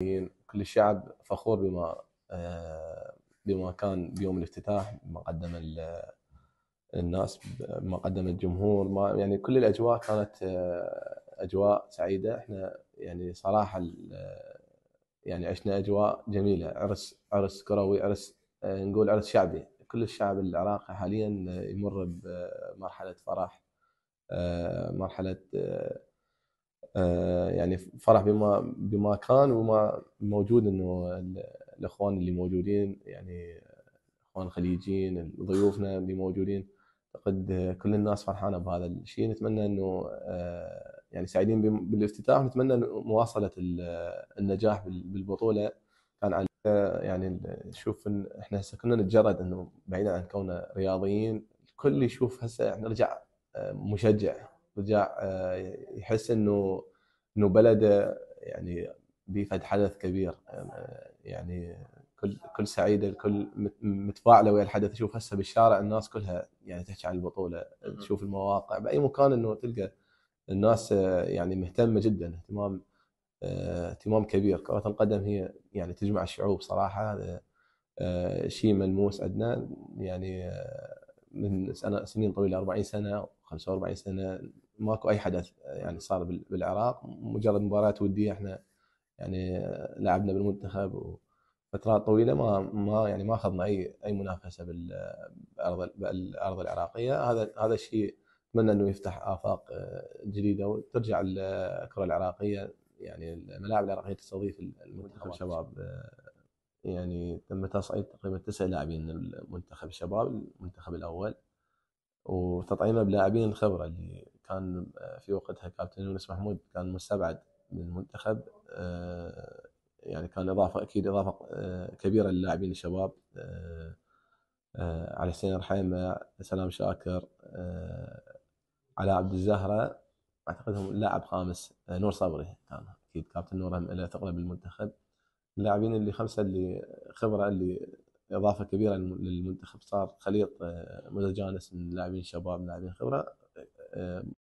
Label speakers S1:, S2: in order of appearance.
S1: يعني كل الشعب فخور بما آه، بما كان بيوم الافتتاح ما قدم الناس ما قدم الجمهور ما يعني كل الاجواء كانت آه، اجواء سعيده احنا يعني صراحه آه، يعني عشنا اجواء جميله عرس عرس كروي عرس نقول عرس شعبي كل الشعب العراقي حاليا يمر بمرحله فرح مرحله آه، يعني فرح بما بما كان وما موجود انه الاخوان اللي موجودين يعني الاخوان الخليجيين ضيوفنا اللي موجودين اعتقد كل الناس فرحانه بهذا الشيء نتمنى انه آه، يعني سعيدين بالافتتاح ونتمنى مواصله النجاح بالبطوله كان على يعني نشوف احنا هسه كنا نتجرد انه بعيدا عن كوننا رياضيين الكل يشوف هسه احنا نرجع آه، مشجع رجع آه، يحس انه انه بلده يعني بيفد حدث كبير آه، يعني كل كل سعيده الكل متفاعله ويا الحدث تشوف هسه بالشارع الناس كلها يعني تحكي عن البطوله تشوف المواقع باي مكان انه تلقى الناس آه، يعني مهتمه جدا اهتمام اهتمام كبير كره القدم هي يعني تجمع الشعوب صراحه هذا شيء ملموس عندنا يعني من سنه سنين طويله 40 سنه 45 سنه ماكو اي حدث يعني صار بالعراق مجرد مباريات وديه احنا يعني لعبنا بالمنتخب وفترات طويله ما ما يعني ما اخذنا اي اي منافسه بالارض العراقيه هذا هذا الشيء اتمنى انه يفتح افاق آه، جديده وترجع الكره العراقيه يعني الملاعب العراقيه تستضيف المنتخب الشباب آه، يعني تم تصعيد تقريبا تسع لاعبين من المنتخب الشباب المنتخب الاول وتطعيمه بلاعبين الخبره اللي كان آه، في وقتها كابتن يونس محمود كان مستبعد من المنتخب آه، يعني كان اضافه اكيد اضافه آه، كبيره للاعبين الشباب على حسين رحيمه سلام شاكر على عبد الزهره اعتقد هم اللاعب خامس نور صبري كان اكيد كابتن نور له ثقله بالمنتخب اللاعبين اللي خمسه اللي خبره اللي اضافه كبيره للمنتخب صار خليط متجانس من لاعبين شباب لاعبين خبره um,